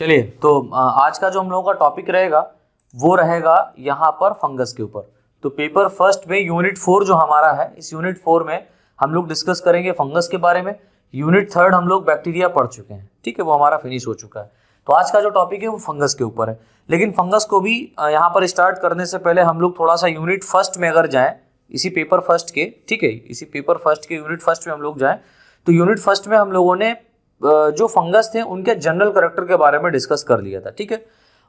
चलिए तो आज का जो हम लोगों का टॉपिक रहेगा वो रहेगा यहाँ पर फंगस के ऊपर तो पेपर फर्स्ट में यूनिट फोर जो हमारा है इस यूनिट फोर में हम लोग डिस्कस करेंगे फंगस के बारे में यूनिट थर्ड हम लोग बैक्टीरिया पढ़ चुके हैं ठीक है वो हमारा फिनिश हो चुका है तो आज का जो टॉपिक है वो फंगस के ऊपर है लेकिन फंगस को भी यहाँ पर स्टार्ट करने से पहले हम लोग थोड़ा सा यूनिट फर्स्ट में अगर जाएँ इसी पेपर फर्स्ट के ठीक है इसी पेपर फर्स्ट के यूनिट फर्स्ट में हम लोग जाएँ तो यूनिट फर्स्ट में हम लोगों ने जो फंगस थे उनके जनरल करेक्टर के बारे में डिस्कस कर लिया था ठीक है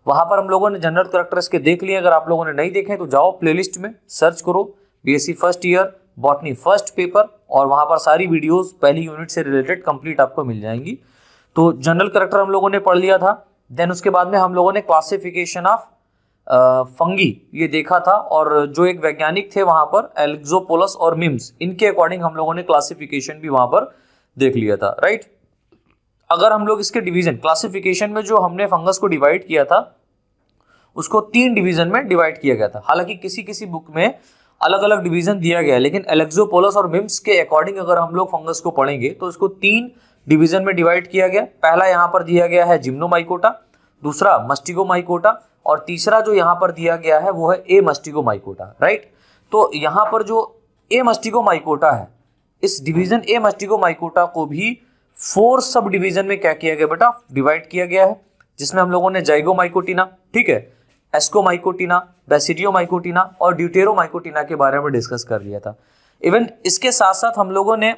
वहां पर हम लोगों ने जनरल करेक्टर्स के देख लिए अगर आप लोगों ने नहीं देखे तो जाओ प्लेलिस्ट में सर्च करो BSc first year botany first paper और वहां पर सारी वीडियोस पहली यूनिट से रिलेटेड कंप्लीट आपको मिल जाएंगी तो जनरल करेक्टर हम लोगों ने पढ़ लिया था देन उसके बाद में हम लोगों ने क्लासिफिकेशन ऑफ फंगी ये देखा था और जो एक वैज्ञानिक थे वहां पर एलेक्सोपोलस और मिम्स इनके अकॉर्डिंग हम लोगों ने क्लासिफिकेशन भी वहां पर देख लिया था राइट अगर हम लोग इसके डिवीजन क्लासिफिकेशन में जो हमने फंगस को डिवाइड किया था उसको तीन डिवीजन में डिवाइड किया गया था हालांकि किसी किसी बुक में अलग अलग डिवीजन दिया गया लेकिन एलेक्सोपोलस और मिम्स के अकॉर्डिंग अगर हम लोग फंगस को पढ़ेंगे तो इसको तीन डिवीजन में डिवाइड किया गया पहला यहाँ पर दिया गया है जिम्नोमाइकोटा दूसरा मस्टिकोमाइकोटा और तीसरा जो यहाँ पर दिया गया है वो है ए मस्टिकोमाइकोटा राइट तो यहाँ पर जो ए मस्टिकोमाइकोटा है इस डिवीजन ए मस्टिकोमाइकोटा को भी फोर सब डिवीजन में क्या किया गया बेटा डिवाइड किया गया है जिसमें हम लोगों ने माइकोटीना ठीक है बेसिडियो माइकोटीना और माइकोटीना के बारे में डिस्कस कर लिया था इवन इसके साथ साथ हम लोगों ने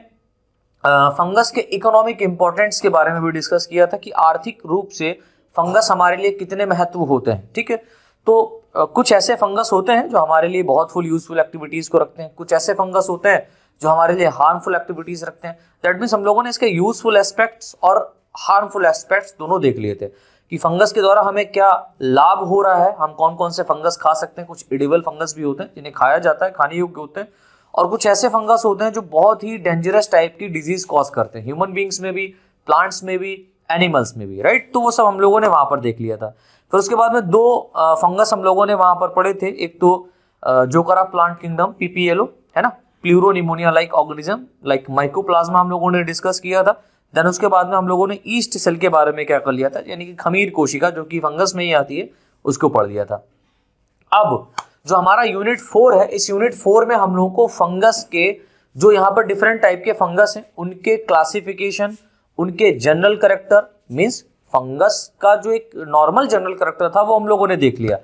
फंगस के इकोनॉमिक इंपॉर्टेंस के बारे में भी डिस्कस किया था कि आर्थिक रूप से फंगस हमारे लिए कितने महत्व होते हैं ठीक है तो कुछ ऐसे फंगस होते हैं जो हमारे लिए बहुत फुल यूजफुल एक्टिविटीज को रखते हैं कुछ ऐसे फंगस होते हैं जो हमारे लिए हार्मफुल एक्टिविटीज रखते हैं दैट मीन्स हम लोगों ने इसके यूजफुल एस्पेक्ट्स और हार्मफुल एस्पेक्ट्स दोनों देख लिए थे कि फंगस के द्वारा हमें क्या लाभ हो रहा है हम कौन कौन से फंगस खा सकते हैं कुछ इडिबल फंगस भी होते हैं जिन्हें खाया जाता है खाने योग्य होते हैं और कुछ ऐसे फंगस होते हैं जो बहुत ही डेंजरस टाइप की डिजीज कॉज करते हैं ह्यूमन बींग्स में भी प्लांट्स में भी एनिमल्स में भी राइट तो वो सब हम लोगों ने वहां पर देख लिया था फिर उसके बाद में दो फंगस हम लोगों ने वहां पर पढ़े थे एक तो जोकरा प्लांट किंगडम पीपीएलओ है ना pleuropneumonia like organism like mycoplasma हम लोगों ने डिस्कस किया था देन उसके बाद में हम लोगों ने ईस्ट सेल के बारे में क्या कर लिया था यानी कि खमीर कोशिका जो कि फंगस में ही आती है उसको पढ़ लिया था अब जो हमारा यूनिट फोर है इस यूनिट फोर में हम लोगों को फंगस के जो यहाँ पर डिफरेंट टाइप के फंगस हैं उनके क्लासिफिकेशन उनके जनरल करेक्टर मीन्स फंगस का जो एक नॉर्मल जनरल करेक्टर था वो हम लोगों ने देख लिया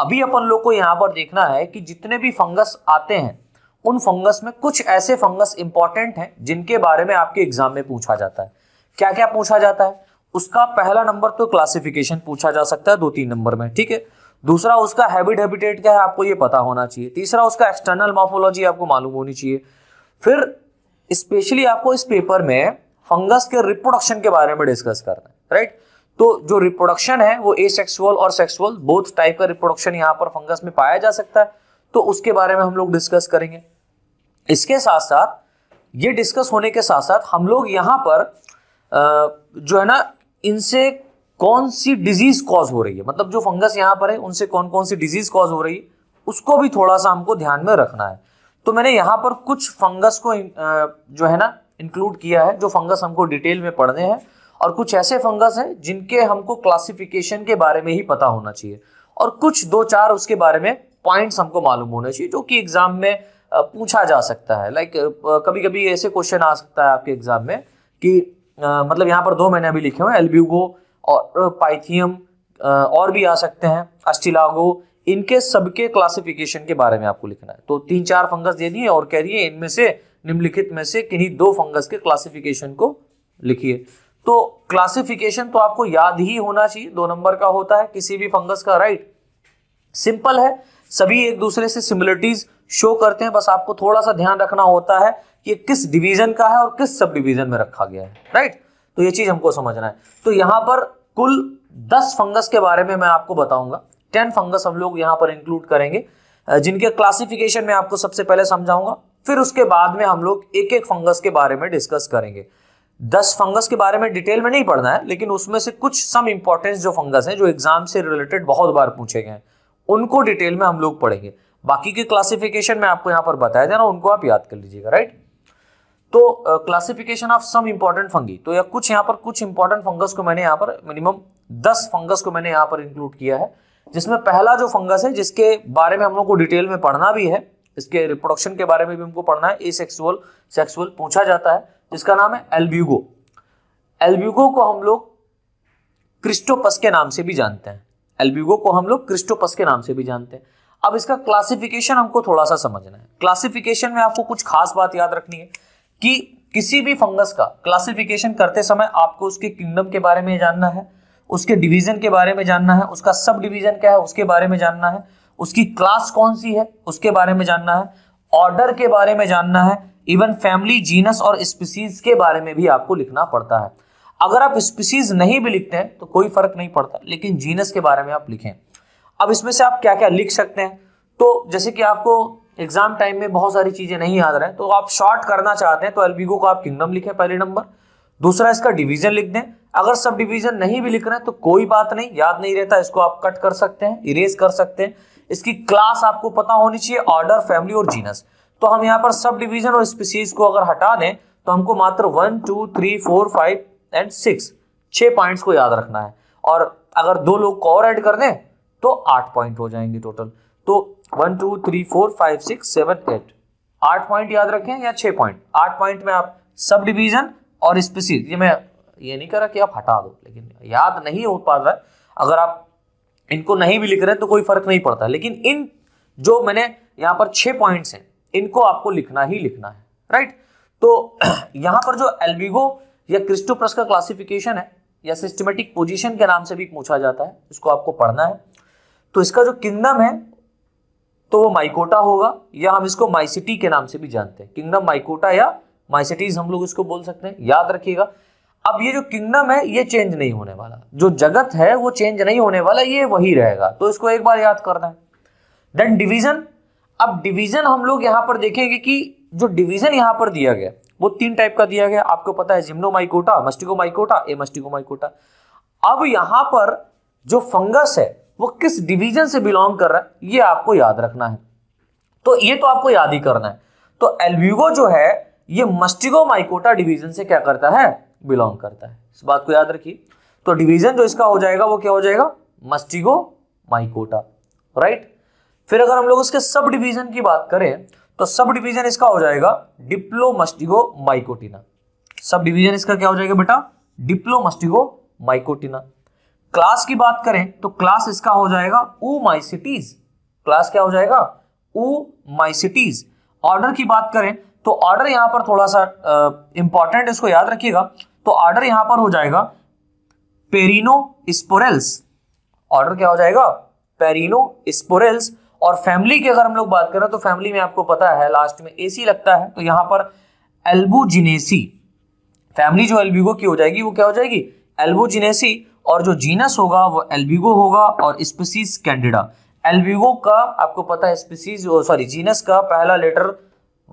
अभी अपन लोग को यहाँ पर देखना है कि जितने भी फंगस आते हैं उन फंगस में कुछ ऐसे फंगस इंपॉर्टेंट हैं जिनके बारे में आपके एग्जाम में पूछा जाता है क्या क्या पूछा जाता है उसका पहला नंबर तो क्लासिफिकेशन पूछा जा सकता है दो तीन नंबर में ठीक है दूसरा उसका हैबिट हैबिटेट क्या है आपको ये पता होना चाहिए तीसरा उसका एक्सटर्नल मॉफोलॉजी आपको मालूम होनी चाहिए फिर स्पेशली आपको इस पेपर में फंगस के रिप्रोडक्शन के बारे में डिस्कस करना है राइट तो जो रिप्रोडक्शन है वो एसेक्सुअल और सेक्सुअल बोथ टाइप का रिप्रोडक्शन यहाँ पर फंगस में पाया जा सकता है तो उसके बारे में हम लोग डिस्कस करेंगे इसके साथ साथ ये डिस्कस होने के साथ साथ हम लोग यहाँ पर जो है ना इनसे कौन सी डिजीज कॉज हो रही है मतलब जो फंगस यहाँ पर है उनसे कौन कौन सी डिजीज कॉज हो रही है उसको भी थोड़ा सा हमको ध्यान में रखना है तो मैंने यहाँ पर कुछ फंगस को जो है ना इंक्लूड किया है जो फंगस हमको डिटेल में पढ़ने हैं और कुछ ऐसे फंगस हैं जिनके हमको क्लासिफिकेशन के बारे में ही पता होना चाहिए और कुछ दो चार उसके बारे में पॉइंट्स हमको मालूम होने चाहिए जो कि एग्ज़ाम में पूछा जा सकता है लाइक कभी कभी ऐसे क्वेश्चन आ सकता है आपके एग्ज़ाम में कि मतलब यहाँ पर दो मैंने अभी लिखे हुए हैं एल्ब्यूगो और पाइथियम और भी आ सकते हैं अस्टिलागो इनके सबके क्लासिफिकेशन के बारे में आपको लिखना है तो तीन चार फंगस दे दिए और कह रही है इनमें से निम्नलिखित में से किन्हीं दो फंगस के क्लासिफिकेशन को लिखिए तो क्लासिफिकेशन तो आपको याद ही होना चाहिए दो नंबर का होता है किसी भी फंगस का राइट सिंपल है सभी एक दूसरे से सिमिलरिटीज शो करते हैं बस आपको थोड़ा सा ध्यान रखना होता है कि किस डिवीजन का है और किस सब डिवीजन में रखा गया है राइट तो ये चीज हमको समझना है तो यहां पर कुल दस फंगस के बारे में मैं आपको बताऊंगा टेन फंगस हम लोग यहां पर इंक्लूड करेंगे जिनके क्लासिफिकेशन में आपको सबसे पहले समझाऊंगा फिर उसके बाद में हम लोग एक एक फंगस के बारे में डिस्कस करेंगे दस फंगस के बारे में डिटेल में नहीं पढ़ना है लेकिन उसमें से कुछ सम इंपॉर्टेंस जो फंगस हैं जो एग्जाम से रिलेटेड बहुत बार पूछे गए हैं उनको डिटेल में हम लोग पढ़ेंगे बाकी के क्लासिफिकेशन में आपको यहां पर बताया जाना उनको आप याद कर लीजिएगा राइट तो classification of some important fungi तो या कुछ यहां पर कुछ इंपॉर्टेंट फंगस को मैंने यहां पर मिनिमम दस फंगस को मैंने यहां पर इंक्लूड किया है जिसमें पहला जो फंगस है जिसके बारे में हम लोग को डिटेल में पढ़ना भी है इसके रिप्रोडक्शन के बारे में भी हमको पढ़ना है ए सेक्सुअल सेक्सुअल पूछा जाता है जिसका नाम है एल्ब्यूगो एल्ब्यूगो को हम लोग क्रिस्टोपस के नाम से भी जानते हैं एल्बिगो को हम लोग क्रिस्टोपस के नाम से भी जानते हैं अब इसका क्लासिफिकेशन हमको थोड़ा सा समझना है क्लासिफिकेशन में आपको कुछ खास बात याद रखनी है कि किसी भी फंगस का क्लासिफिकेशन करते समय आपको उसके किंगडम के बारे में जानना है उसके डिवीजन के बारे में जानना है उसका सब डिवीजन क्या है उसके बारे में जानना है उसकी क्लास कौन सी है उसके बारे में जानना है ऑर्डर के बारे में जानना है इवन फैमिली जीनस और स्पीसीज के बारे में भी आपको लिखना पड़ता है अगर आप स्पीसीज नहीं भी लिखते हैं तो कोई फर्क नहीं पड़ता लेकिन जीनस के बारे में आप लिखें अब इसमें से आप क्या क्या लिख सकते हैं तो जैसे कि आपको एग्जाम टाइम में बहुत सारी चीजें नहीं याद रहे तो आप शॉर्ट करना चाहते हैं तो एलबीगो को आप किंगडम लिखें पहले नंबर दूसरा इसका डिवीजन लिख दें अगर सब डिवीजन नहीं भी लिख रहे हैं तो कोई बात नहीं याद नहीं रहता इसको आप कट कर सकते हैं इरेज कर सकते हैं इसकी क्लास आपको पता होनी चाहिए ऑर्डर फैमिली और जीनस तो हम यहाँ पर सब डिवीजन और स्पीसीज को अगर हटा दें तो हमको मात्र one two three four five and six छः पॉइंट्स को याद रखना है और अगर दो लोग को और ऐड कर दें तो आठ पॉइंट हो जाएंगे टोटल तो one two three four five six seven eight आठ पॉइंट याद रखें या छः पॉइंट आठ पॉइंट में आप सब डिवीजन और स्पेसिस ये मैं ये नहीं कह रहा कि आप हटा दो लेकिन याद नहीं हो पा रहा है अगर आप इनको नहीं भी लिख रहे तो कोई फर्क नहीं पड़ता लेकिन इन जो मैंने यहाँ पर छः पॉइंट्स हैं इनको आपको लिखना ही लिखना है राइट तो यहाँ पर जो एल्बिगो या क्रिस्टोप्रस का क्लासिफिकेशन है या सिस्टमेटिक पोजीशन के नाम से भी पूछा जाता है इसको आपको पढ़ना है तो इसका जो किंगडम है तो वो माइकोटा होगा या हम इसको माइसिटी के नाम से भी जानते हैं किंगडम माइकोटा या माइसिटीज हम लोग इसको बोल सकते हैं याद रखिएगा अब ये जो किंगडम है ये चेंज नहीं होने वाला जो जगत है वो चेंज नहीं होने वाला ये वही रहेगा तो इसको एक बार याद करना है देन डिवीजन अब डिवीजन हम लोग यहां पर देखेंगे कि जो डिवीजन यहां पर दिया गया वो तीन टाइप का दिया गया आपको पता है जिम्नोमाइकोटा मस्टिकोमाइकोटा ए मस्टिकोमाइकोटा अब यहां पर जो फंगस है वो किस डिवीजन से बिलोंग कर रहा है ये आपको याद रखना है तो ये तो आपको याद ही करना है तो एल्व्यूगो जो है ये मस्टिकोमाइकोटा डिवीजन से क्या करता है बिलोंग करता है इस बात को याद रखिए तो डिवीजन जो इसका हो जाएगा वो क्या हो जाएगा मस्टिगो माइकोटा राइट फिर अगर हम लोग इसके सब डिवीजन की बात करें तो सब डिवीजन इसका हो जाएगा डिप्लोमस्टिगो माइकोटिना सब डिवीजन इसका क्या हो जाएगा बेटा डिप्लोमस्टिगो माइकोटिना क्लास की बात करें तो क्लास इसका हो जाएगा ऊ माइसिटीज क्लास क्या हो जाएगा ऊ माइसिटीज ऑर्डर की बात करें तो ऑर्डर यहां पर थोड़ा सा इंपॉर्टेंट इसको याद रखिएगा तो ऑर्डर यहां पर हो जाएगा पेरिनो स्पोरेल्स ऑर्डर क्या हो जाएगा पेरिनो स्पोरेल्स और फैमिली की अगर हम लोग बात करें तो फैमिली में आपको पता है लास्ट में एसी लगता है तो यहां पर एल्बुजिनेसी फैमिली जो एल्बिगो की हो जाएगी वो क्या हो जाएगी एल्बुजिनेसी और जो जीनस होगा वो एल्बिगो होगा और स्पीसीज कैंडिडा एल्बिगो का आपको पता है स्पीसीज सॉरी जीनस का पहला लेटर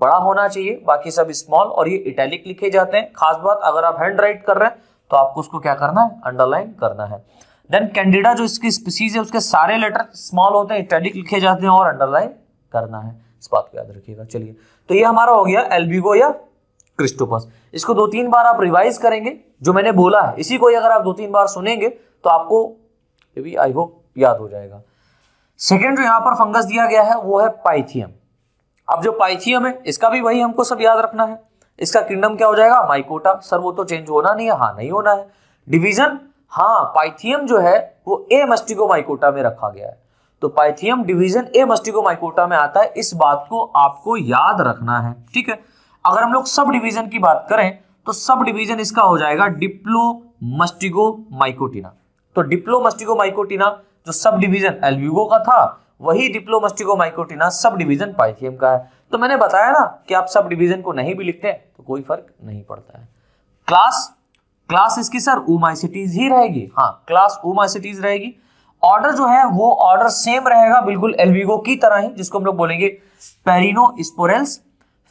बड़ा होना चाहिए बाकी सब स्मॉल और ये इटैलिक लिखे जाते हैं खास बात अगर आप हैंड राइट कर रहे हैं तो आपको उसको क्या करना है अंडरलाइन करना है देन कैंडिडा जो इसकी स्पीसीज है उसके सारे लेटर स्मॉल होते हैं इटैलिक लिखे जाते हैं और अंडरलाइन करना है इस बात को याद रखिएगा चलिए तो ये हमारा हो गया एल्बिगो या क्रिस्टोपस इसको दो तीन बार आप रिवाइज करेंगे जो मैंने बोला है इसी को अगर आप दो तीन बार सुनेंगे तो आपको भी आई होप याद हो जाएगा सेकेंड जो यहाँ पर फंगस दिया गया है वो है पाइथियम अब जो पाइथियम है इसका भी वही हमको सब याद रखना है इसका किंगडम क्या हो जाएगा माइकोटा सर वो तो चेंज होना नहीं है हाँ नहीं होना है डिवीजन हाँ पाइथियम जो है वो ए मस्टिको माइकोटा में रखा गया है तो Pythium division mastigomycota में आता है इस बात को आपको याद रखना है ठीक है अगर हम लोग सब डिवीजन की बात करें तो सब डिवीजन इसका हो जाएगा डिप्लो मस्टिगो माइकोटिना तो डिप्लो मस्टिगो माइकोटिना जो सब डिवीजन एल्ब्यूगो का था वही डिप्लो मस्टिगो माइकोटिना सब डिवीजन पाइथियम का है तो मैंने बताया ना कि आप सब डिवीजन को नहीं भी लिखते तो कोई फर्क नहीं पड़ता है क्लास क्लास इसकी सर उमाइसिटीज ही रहेगी हाँ क्लास उमाइसिटीज रहेगी ऑर्डर जो है वो ऑर्डर सेम रहेगा बिल्कुल एल्विगो की तरह ही जिसको हम लोग बोलेंगे पेरिनो स्पोरेंस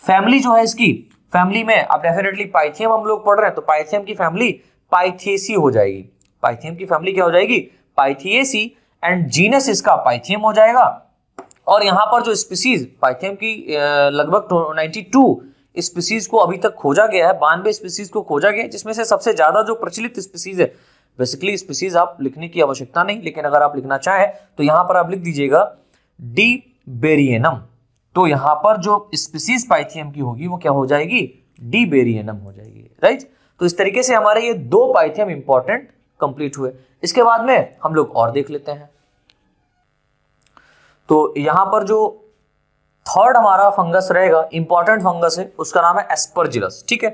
फैमिली जो है इसकी फैमिली में अब डेफिनेटली पाइथियम हम लोग पढ़ रहे हैं तो पाइथियम की फैमिली पाइथेसी हो जाएगी पाइथियम की फैमिली क्या हो जाएगी पाइथियसी एंड जीनस इसका पाइथियम हो जाएगा और यहां पर जो स्पीसीज पाइथियम की लगभग 92 तो स्पीसीज को अभी तक खोजा गया है बानवे स्पीसीज को खोजा गया जिसमें से सबसे ज्यादा जो प्रचलित स्पीसीज है बेसिकली स्पीसीज आप लिखने की आवश्यकता नहीं लेकिन अगर आप लिखना चाहें तो यहां पर आप लिख दीजिएगा डी बेरियनम तो यहां पर जो स्पीसीज पाइथियम की होगी वो क्या हो जाएगी डी बेरियनम हो जाएगी राइट तो इस तरीके से हमारे ये दो पाइथियम इंपॉर्टेंट कंप्लीट हुए इसके बाद में हम लोग और देख लेते हैं तो यहां पर जो थर्ड हमारा फंगस रहेगा इंपॉर्टेंट फंगस है उसका नाम है एस्परजिलस ठीक है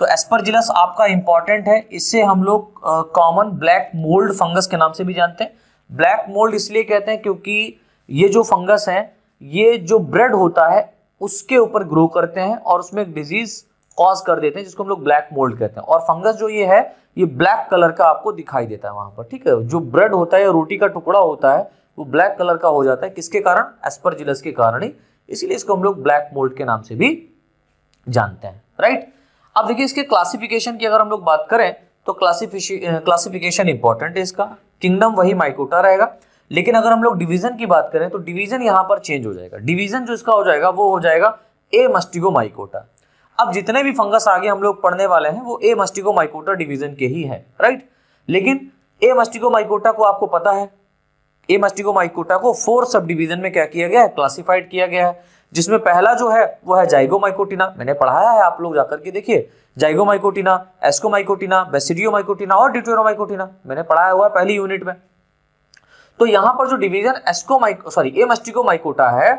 तो एस्परजिलस आपका इंपॉर्टेंट है इससे हम लोग कॉमन ब्लैक मोल्ड फंगस के नाम से भी जानते हैं ब्लैक मोल्ड इसलिए कहते हैं क्योंकि ये जो फंगस है ये जो ब्रेड होता है उसके ऊपर ग्रो करते हैं और उसमें एक डिजीज कॉज कर देते हैं जिसको हम लोग ब्लैक मोल्ड कहते हैं और फंगस जो ये है ये ब्लैक कलर का आपको दिखाई देता है वहां पर ठीक है जो ब्रेड होता है या रोटी का टुकड़ा होता है वो ब्लैक कलर का हो जाता है किसके कारण एस्परजिलस के कारण ही इसीलिए इसको हम लोग ब्लैक मोल्ड के नाम से भी जानते हैं राइट अब देखिए इसके क्लासिफिकेशन की अगर हम लोग बात करें तो क्लासिफिकेशन इंपॉर्टेंट है इसका किंगडम वही माइकोटा रहेगा लेकिन अगर हम लोग डिवीजन की बात करें तो डिवीजन यहाँ पर चेंज हो जाएगा डिवीजन जो इसका हो जाएगा वो हो जाएगा ए मस्टिगो माइकोटा अब जितने भी फंगस आगे हम लोग पढ़ने वाले हैं वो ए मस्टिगो माइकोटा डिवीजन के ही है राइट लेकिन ए मस्टिगो माइकोटा को आपको पता है ए माइकोटा को फोर सब डिवीजन में क्या किया गया है क्लासिफाइड किया गया है जिसमें पहला जो है वो है जाइगो माइकोटिना मैंने पढ़ाया है आप लोग जाकर के देखिए जाइगो माइकोटिना एस्को माइकोटिना बेसिडियो माइकोटिना और डिटोरो माइकोटिना मैंने पढ़ाया हुआ है पहली यूनिट में तो यहां पर जो division myco sorry mastigomycota है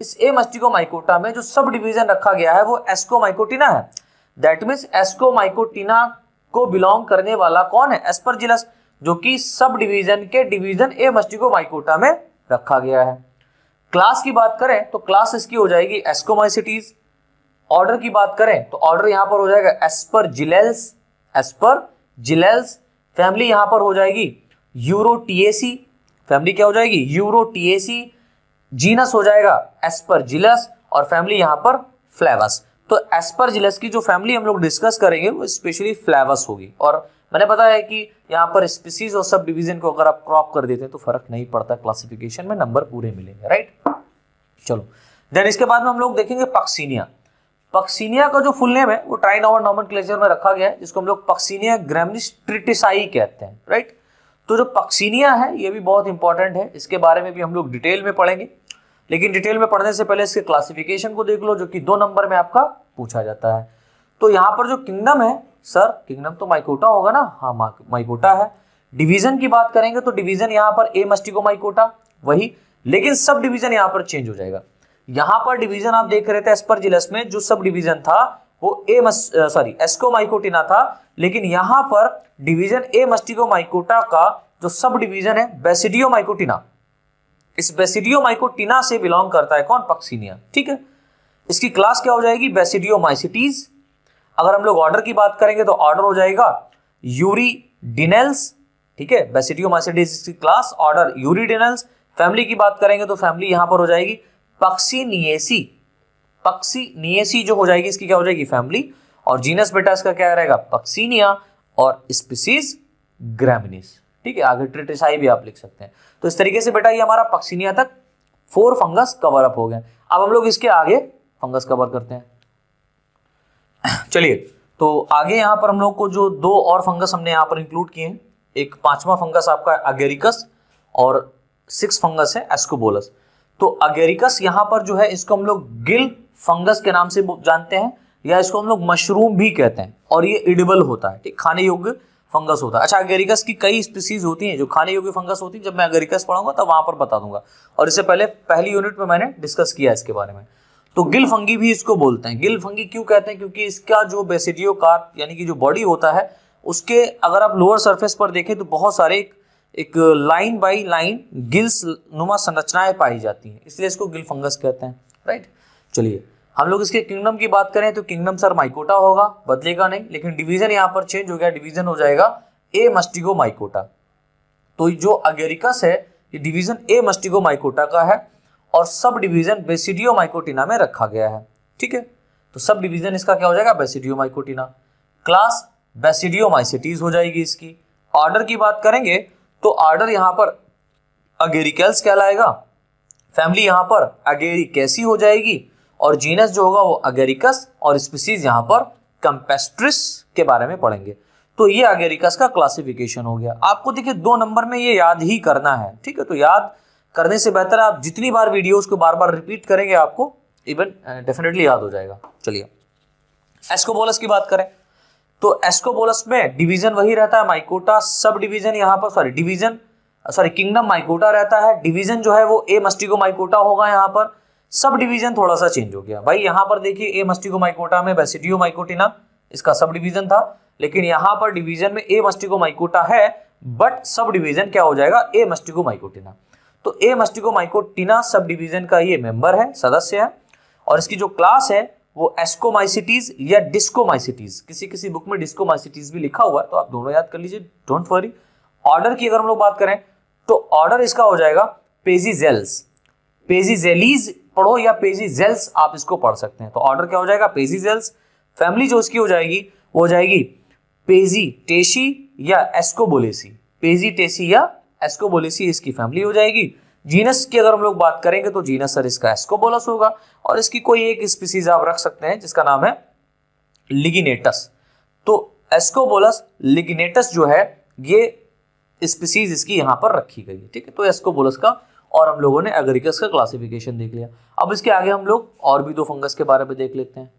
इस ए मस्टिको माइकोटा में जो सब डिवीजन रखा गया है वो एस्को माइकोटिना है दैट मीन्स माइकोटिना को बिलोंग करने वाला कौन है एस्परजिलस जो कि सब डिवीजन के डिवीजन ए मस्टी को वाई में रखा गया है क्लास की बात करें तो क्लास इसकी हो जाएगी एस्कोमाइसिटीज ऑर्डर की बात करें तो ऑर्डर यहां पर हो जाएगा aspergillales aspergillales family यहां पर हो जाएगी यूरो टीएसी फैमिली क्या हो जाएगी यूरो टीएसी जीनस हो जाएगा एस्पर जिलस और फैमिली यहां पर फ्लेवस तो एस्पर जिलस की जो फैमिली हम लोग डिस्कस करेंगे वो स्पेशली फ्लेवस होगी और मैंने बताया कि यहाँ पर स्पीसीज और सब डिवीजन को अगर आप क्रॉप कर देते हैं तो फर्क नहीं पड़ता क्लासिफिकेशन में नंबर पूरे मिलेंगे राइट चलो देन इसके बाद में हम लोग देखेंगे पक्सीनिया पक्सीनिया का जो फुल नेम है वो ट्राइन और नॉमन में रखा गया है जिसको हम लोग पक्सीनिया ग्रेमिस्ट्रिटिसाई कहते हैं राइट तो जो पक्सीनिया है ये भी बहुत इंपॉर्टेंट है इसके बारे में भी हम लोग डिटेल में पढ़ेंगे लेकिन डिटेल में पढ़ने से पहले इसके क्लासिफिकेशन को देख लो जो कि दो नंबर में आपका पूछा जाता है तो यहाँ पर जो किंगडम है सर किंगडम तो माइकोटा होगा ना हाँ माइकोटा है डिवीजन की बात करेंगे तो डिवीजन यहां पर ए मस्टिको माइकोटा वही लेकिन सब डिवीजन यहां पर चेंज हो जाएगा यहां पर डिवीजन आप देख रहे थे एस्पर जिलस में जो सब डिवीजन था वो ए सॉरी एस्को माइकोटिना था लेकिन यहां पर डिवीजन ए मस्टिको माइकोटा का जो सब डिवीजन है बेसिडियो माइकोटिना इस बेसिडियो माइकोटिना से बिलोंग करता है कौन पक्सीनिया ठीक है इसकी क्लास क्या हो जाएगी बेसिडियो माइसिटीज़ अगर हम लोग ऑर्डर की बात करेंगे तो ऑर्डर हो जाएगा यूरी डिनेल्स ठीक है बेसिटियोमाइसिडिस की class order uredinales family की बात करेंगे तो फैमिली यहां पर हो जाएगी पक्सीनिएसी पक्सीनिएसी जो हो जाएगी इसकी क्या हो जाएगी फैमिली और जीनस बेटा इसका क्या रहेगा पक्सीनिया और स्पीसीज ग्रामिनिस ठीक है आगे ट्रिटिसाई भी आप लिख सकते हैं तो इस तरीके से बेटा ये हमारा पक्सीनिया तक फोर फंगस कवर अप हो गए अब हम लोग इसके आगे फंगस कवर करते हैं चलिए तो आगे यहाँ पर हम लोग को जो दो और फंगस हमने यहाँ पर इंक्लूड किए हैं एक पांचवा फंगस आपका अगेरिकस और सिक्स फंगस है एस्कोबोलस तो अगेरिकस यहाँ पर जो है इसको हम लोग गिल फंगस के नाम से जानते हैं या इसको हम लोग मशरूम भी कहते हैं और ये इडिबल होता है ठीक खाने योग्य फंगस होता है अच्छा अगेरिकस की कई स्पीसीज होती हैं जो खाने योग्य फंगस होती है जब मैं अगेरिकस पढ़ाऊंगा तब वहां पर बता दूंगा और इससे पहले पहली यूनिट में मैंने डिस्कस किया इसके बारे में तो गिल फंगी भी इसको बोलते हैं गिल फंगी क्यों कहते हैं क्योंकि इसका जो बेसिडियो कार्प यानी कि जो बॉडी होता है उसके अगर आप लोअर सरफेस पर देखें तो बहुत सारे एक, एक लाइन बाई लाइन गिल्स नुमा संरचनाएं पाई जाती हैं इसलिए इसको गिल फंगस कहते हैं राइट चलिए हम लोग इसके किंगडम की बात करें तो किंगडम सर माइकोटा होगा बदलेगा नहीं लेकिन डिवीजन यहाँ पर चेंज हो गया डिवीजन हो जाएगा ए मस्टिगो माइकोटा तो जो अगेरिकस है ये डिवीजन ए मस्टिगो माइकोटा का है और सब डिवीजन बेसिडियो माइकोटिना में रखा गया है ठीक है तो सब डिवीजन इसका क्या हो जाएगा basidiomycotina class basidiomycetes हो जाएगी इसकी ऑर्डर की बात करेंगे तो ऑर्डर यहां पर अगेरिकल्स कहलाएगा फैमिली यहां पर अगेरी कैसी हो जाएगी और जीनस जो होगा वो अगेरिकस और स्पीसीज यहां पर कंपेस्ट्रिस के बारे में पढ़ेंगे तो ये अगेरिकस का क्लासिफिकेशन हो गया आपको देखिए दो नंबर में ये याद ही करना है ठीक है तो याद करने से बेहतर है आप जितनी बार वीडियोस को बार बार रिपीट करेंगे आपको इवन डेफिनेटली uh, याद हो जाएगा चलिए एस्कोबोलस की बात करें तो एस्कोबोलस में डिवीजन वही रहता है माइकोटा सब डिवीजन यहाँ पर sorry division sorry kingdom mycota रहता है डिवीजन जो है वो ए मस्टिको माइकोटा होगा यहाँ पर सब डिवीजन थोड़ा सा चेंज हो गया भाई यहाँ पर देखिए ए मस्टिको माइकोटा में बेसिडियो माइकोटिना इसका सब डिवीजन था लेकिन यहाँ पर डिवीजन में ए मस्टिको माइकोटा है बट सब डिवीजन क्या हो जाएगा ए मस्टिको माइकोटिना तो ए मस्टिकोमाइकोटिना सब डिवीजन का ये मेंबर है सदस्य है और इसकी जो क्लास है वो एस्कोमाइसिटीज या डिस्कोमाइसिटीज किसी किसी बुक में डिस्कोमाइसिटीज भी लिखा हुआ है तो आप दोनों याद कर लीजिए डोंट वरी ऑर्डर की अगर हम लोग बात करें तो ऑर्डर इसका हो जाएगा पेजीजेल्स पेजीजेलीज पढ़ो या पेजीजेल्स आप इसको पढ़ सकते हैं तो ऑर्डर क्या हो जाएगा पेजीजेल्स फैमिली जो इसकी हो जाएगी वो हो जाएगी पेजी टेसी या एस्कोबोलेसी पेजी टेसी या एस्कोबोलिसी इसकी फैमिली हो जाएगी जीनस की अगर हम लोग बात करेंगे तो जीनस सर इसका एस्कोबोलस होगा और इसकी कोई एक स्पीसीज आप रख सकते हैं जिसका नाम है लिगिनेटस तो एस्कोबोलस लिगिनेटस जो है ये स्पीसीज इसकी यहां पर रखी गई है ठीक है तो एस्कोबोलस का और हम लोगों ने एग्रिकस का क्लासिफिकेशन देख लिया अब इसके आगे हम लोग और भी दो फंगस के बारे में देख लेते हैं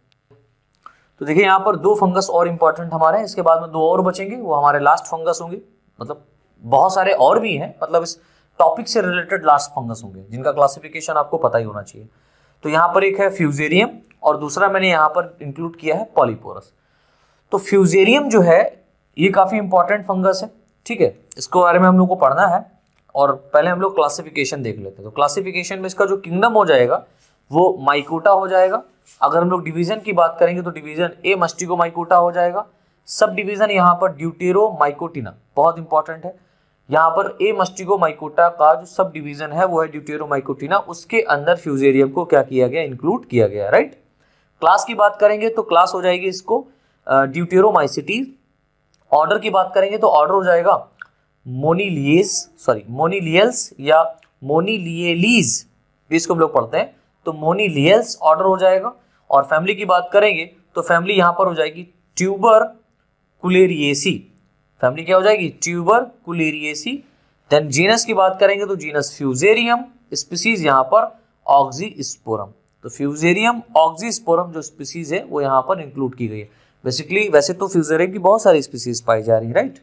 तो देखिए यहाँ पर दो फंगस और इंपॉर्टेंट हमारे हैं इसके बाद में दो और बचेंगे वो हमारे लास्ट फंगस होंगे मतलब बहुत सारे और भी हैं मतलब इस टॉपिक से रिलेटेड लास्ट फंगस होंगे जिनका क्लासिफिकेशन आपको पता ही होना चाहिए तो यहाँ पर एक है फ्यूजेरियम और दूसरा मैंने यहाँ पर इंक्लूड किया है पॉलीपोरस तो फ्यूजेरियम जो है ये काफ़ी इंपॉर्टेंट फंगस है ठीक है इसके बारे में हम लोग को पढ़ना है और पहले हम लोग क्लासिफिकेशन देख लेते हैं तो क्लासिफिकेशन में इसका जो किंगडम हो जाएगा वो माइकोटा हो जाएगा अगर हम लोग डिवीजन की बात करेंगे तो डिवीजन ए मस्टिको माइकोटा हो जाएगा सब डिवीजन यहाँ पर ड्यूटेरो माइकोटिना बहुत इंपॉर्टेंट है यहाँ पर ए मस्टिको माइकोटा का जो सब डिवीजन है वो है ड्यूटेरो माइकोटिना उसके अंदर फ्यूजेरियम को क्या किया गया इंक्लूड किया गया राइट क्लास की बात करेंगे तो क्लास हो जाएगी इसको ड्यूटेरोमाइसिटीज ऑर्डर की बात करेंगे तो ऑर्डर हो जाएगा मोनीलियस सॉरी मोनीलियल्स या मोनीलियलीज इसको हम लोग पढ़ते हैं तो मोनीलियल्स ऑर्डर हो जाएगा और फैमिली की बात करेंगे तो फैमिली यहाँ पर हो जाएगी ट्यूबर कुलेरिएसी फैमिली तो क्या हो जाएगी ट्यूबर कुलेरियसी देन जीनस की बात करेंगे तो जीनस फ्यूजेरियम स्पीसीज यहाँ पर ऑक्जी स्पोरम तो फ्यूजेरियम ऑक्जी स्पोरम जो स्पीसीज है वो यहाँ पर इंक्लूड की गई है बेसिकली वैसे तो फ्यूजेरियम की बहुत सारी स्पीसीज पाई जा रही है राइट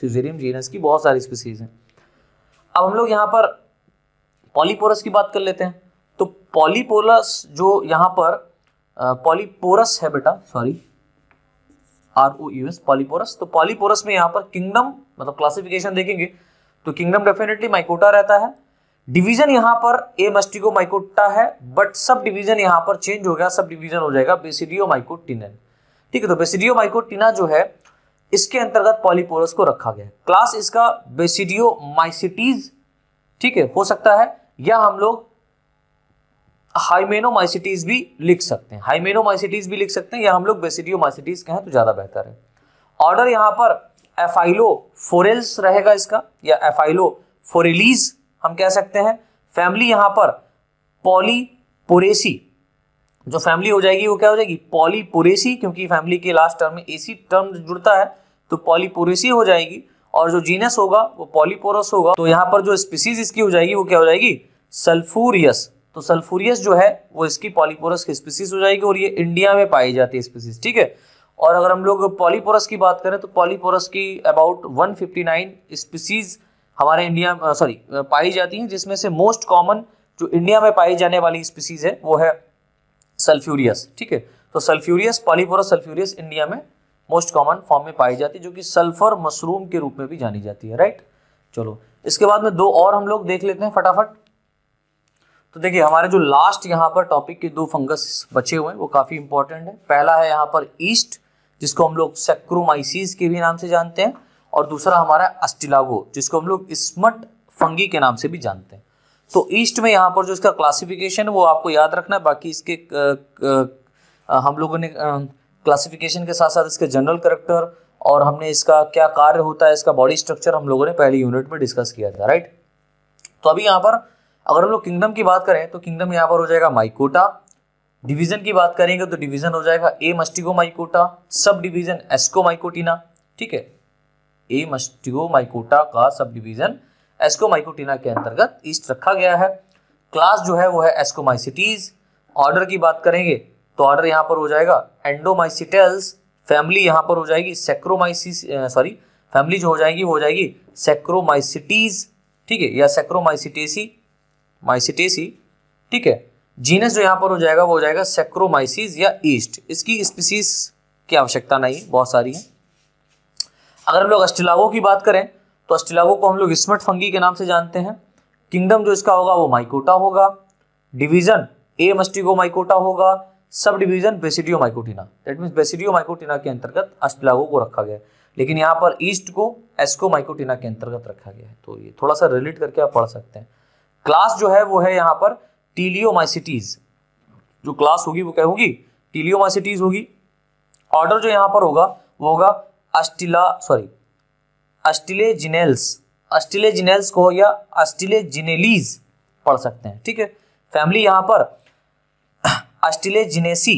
फ्यूजेरियम जीनस की बहुत सारी स्पीसीज हैं अब हम लोग यहाँ पर पॉलीपोरस की बात कर लेते हैं तो पॉलीपोरस जो यहाँ पर पॉलीपोरस है बेटा sorry R O U S Polyporus तो पॉलीपोरस में यहाँ पर किंगडम मतलब क्लासिफिकेशन देखेंगे तो किंगडम डेफिनेटली माइकोटा रहता है डिवीजन यहाँ पर ए मस्टिको माइकोटा है बट सब डिवीजन यहाँ पर चेंज हो गया सब डिवीजन हो जाएगा बेसिडियो माइकोटिनन ठीक है तो बेसिडियो माइकोटिना जो है इसके अंतर्गत पॉलीपोरस को रखा गया क्लास इसका बेसिडियो माइसिटीज ठीक है हो सकता है या हम लोग हाइमेनोमाइसिटीज भी लिख सकते हैं हाइमेनोमाइसिटीज भी लिख सकते हैं या हम लोग बेसिडियोमाइसिटीज कहें तो ज़्यादा बेहतर है ऑर्डर यहां पर एफाइलो फोरेल्स रहेगा इसका या एफाइलो फोरेलीज हम कह सकते हैं फैमिली यहां पर पॉलीपोरेसी जो फैमिली हो जाएगी वो क्या हो जाएगी पॉलीपोरेसी क्योंकि फैमिली के लास्ट टर्म में एसी टर्म जुड़ता है तो पॉलीपोरेसी हो जाएगी और जो जीनस होगा वो पॉलीपोरस होगा तो यहां पर जो स्पीसीज इसकी हो जाएगी वो क्या हो जाएगी सल्फूरियस तो सल्फूरियस जो है वो इसकी पॉलीपोरस की स्पीसीज हो जाएगी और ये इंडिया में पाई जाती है स्पीसीज ठीक है और अगर हम लोग पॉलीपोरस की बात करें तो पॉलीपोरस की अबाउट 159 स्पीसीज हमारे इंडिया सॉरी पाई जाती हैं जिसमें से मोस्ट कॉमन जो इंडिया में पाई जाने वाली स्पीसीज है वो है सल्फ्यूरियस ठीक है तो सल्फ्यूरियस पॉलीपोरस सल्फ्यूरियस इंडिया में मोस्ट कॉमन फॉर्म में पाई जाती है जो कि सल्फर मशरूम के रूप में भी जानी जाती है राइट चलो इसके बाद में दो और हम लोग देख लेते हैं फटाफट तो देखिए हमारे जो लास्ट यहाँ पर टॉपिक के दो फंगस बचे हुए हैं वो काफ़ी इंपॉर्टेंट है पहला है यहाँ पर ईस्ट जिसको हम लोग सेक्रोमाइसिस के भी नाम से जानते हैं और दूसरा हमारा अस्टिलागो जिसको हम लोग स्मट फंगी के नाम से भी जानते हैं तो ईस्ट में यहाँ पर जो इसका क्लासिफिकेशन है वो आपको याद रखना है बाकी इसके हम लोगों ने क्लासिफिकेशन के साथ साथ इसके जनरल करेक्टर और हमने इसका क्या कार्य होता है इसका बॉडी स्ट्रक्चर हम लोगों ने पहली यूनिट में डिस्कस किया था राइट तो अभी यहाँ पर अगर हम लोग किंगडम की बात करें तो किंगडम यहाँ पर हो जाएगा माइकोटा डिवीजन की बात करेंगे तो डिवीजन हो जाएगा ए मस्टिगो माइकोटा सब डिवीजन एस्को माइकोटिना ठीक है ए मस्टिगो माइकोटा का सब डिवीजन एस्को माइकोटिना के अंतर्गत ईस्ट रखा गया है क्लास जो है वो है एस्कोमाइसिटीज ऑर्डर की बात करेंगे तो ऑर्डर यहाँ पर हो जाएगा एंडोमाइसिटेल्स फैमिली यहाँ पर हो जाएगी सेक्रोमाइसिस सॉरी फैमिली जो हो जाएगी वो हो जाएगी सेक्रोमाइसिटीज ठीक है या सेक्रोमाइसिटेसी माइसिटेसी ठीक है जीनस जो यहाँ पर हो जाएगा वो हो जाएगा सेक्रोमाइसिस या ईस्ट इसकी स्पीसीज की आवश्यकता नहीं बहुत सारी है अगर हम लोग अस्टिलागो की बात करें तो अस्टिलागो को हम लोग स्मट फंगी के नाम से जानते हैं किंगडम जो इसका होगा वो माइकोटा होगा डिवीजन ए मस्टिगो माइकोटा होगा sub division basidiomycotina that means basidiomycotina के अंतर्गत अस्टिलागो को रखा गया है लेकिन यहाँ पर ईस्ट को एस्को माइकोटिना के अंतर्गत रखा गया है तो ये थोड़ा सा रिलेट करके आप पढ़ सकते हैं क्लास जो है वो है यहां पर टीलियोमाइसिटीज जो क्लास होगी वो क्या होगी टीलियोमाइसिटीज होगी ऑर्डर जो यहां पर होगा वो होगा अस्टिला सॉरी अस्टिले जिनेल्स अस्टिले जिनेल्स को या अस्टिले जिनेलीज पढ़ सकते हैं ठीक है फैमिली यहां पर अस्टिले जिनेसी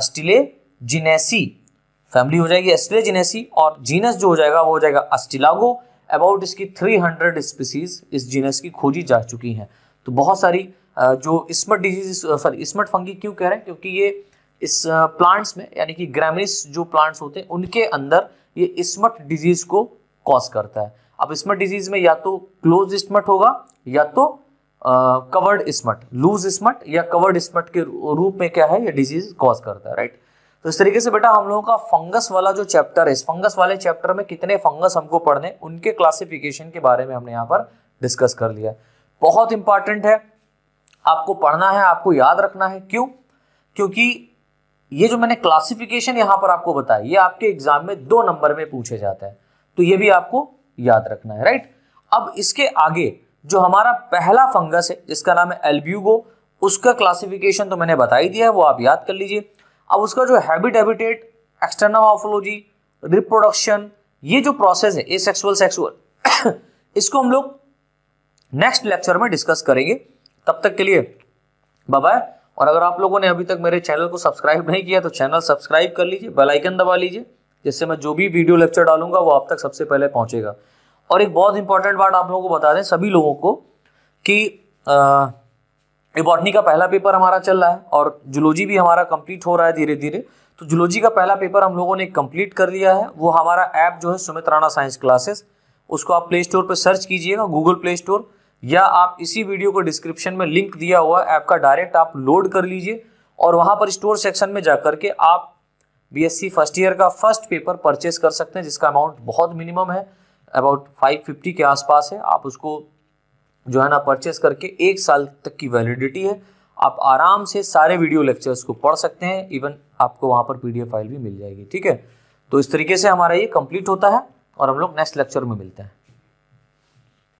अस्टिले जिनेसी फैमिली हो जाएगी अस्टिले जिनेसी और जीनस जो हो जाएगा वो हो जाएगा अस्टिलागो अबाउट इसकी 300 स्पीसीज इस जीनस की खोजी जा चुकी हैं तो बहुत सारी जो smut disease sorry smut fungi क्यों कह रहे हैं क्योंकि ये इस प्लांट्स में यानी कि ग्रामिस जो प्लांट्स होते हैं उनके अंदर ये स्मट डिजीज को कॉज करता है अब स्मट डिजीज में या तो क्लोज स्मट होगा या तो कवर्ड स्मट लूज स्मट या कवर्ड स्मट के रूप में क्या है ये डिजीज कॉज करता है राइट तो इस तरीके से बेटा हम लोगों का फंगस वाला जो चैप्टर है इस फंगस वाले चैप्टर में कितने फंगस हमको पढ़ने उनके क्लासिफिकेशन के बारे में हमने यहाँ पर डिस्कस कर लिया बहुत इंपॉर्टेंट है आपको पढ़ना है आपको याद रखना है क्यों क्योंकि ये जो मैंने क्लासिफिकेशन यहाँ पर आपको बताया ये आपके एग्जाम में दो नंबर में पूछे जाते हैं तो ये भी आपको याद रखना है राइट अब इसके आगे जो हमारा पहला फंगस है जिसका नाम है एल्ब्यूगो उसका क्लासिफिकेशन तो मैंने बता ही दिया है वो आप याद कर लीजिए अब उसका जो habit habitat external morphology reproduction ये जो प्रोसेस है ए सेक्सुअल सेक्सुअल इसको हम लोग नेक्स्ट लेक्चर में डिस्कस करेंगे तब तक के लिए बाय और अगर आप लोगों ने अभी तक मेरे चैनल को सब्सक्राइब नहीं किया तो चैनल सब्सक्राइब कर लीजिए बेल आइकन दबा लीजिए जिससे मैं जो भी वीडियो लेक्चर डालूंगा वो आप तक सबसे पहले पहुंचेगा और एक बहुत इंपॉर्टेंट बात आप लोगों को बता दें सभी लोगों को कि आ, ये बॉटनी का पहला पेपर हमारा चल रहा है और जुलॉजी भी हमारा कंप्लीट हो रहा है धीरे धीरे तो जुलॉजी का पहला पेपर हम लोगों ने कंप्लीट कर लिया है वो हमारा ऐप जो है सुमित राणा साइंस क्लासेस उसको आप प्ले स्टोर पर सर्च कीजिएगा गूगल प्ले स्टोर या आप इसी वीडियो को डिस्क्रिप्शन में लिंक दिया हुआ ऐप का डायरेक्ट आप लोड कर लीजिए और वहाँ पर स्टोर सेक्शन में जा के आप बी फर्स्ट ईयर का फर्स्ट पेपर परचेज़ कर सकते हैं जिसका अमाउंट बहुत मिनिमम है अबाउट फाइव के आसपास है आप उसको जो है ना परचेस करके एक साल तक की वैलिडिटी है आप आराम से सारे वीडियो लेक्चर्स को पढ़ सकते हैं इवन आपको वहाँ पर पी फाइल भी मिल जाएगी ठीक है तो इस तरीके से हमारा ये कंप्लीट होता है और हम लोग नेक्स्ट लेक्चर में मिलते हैं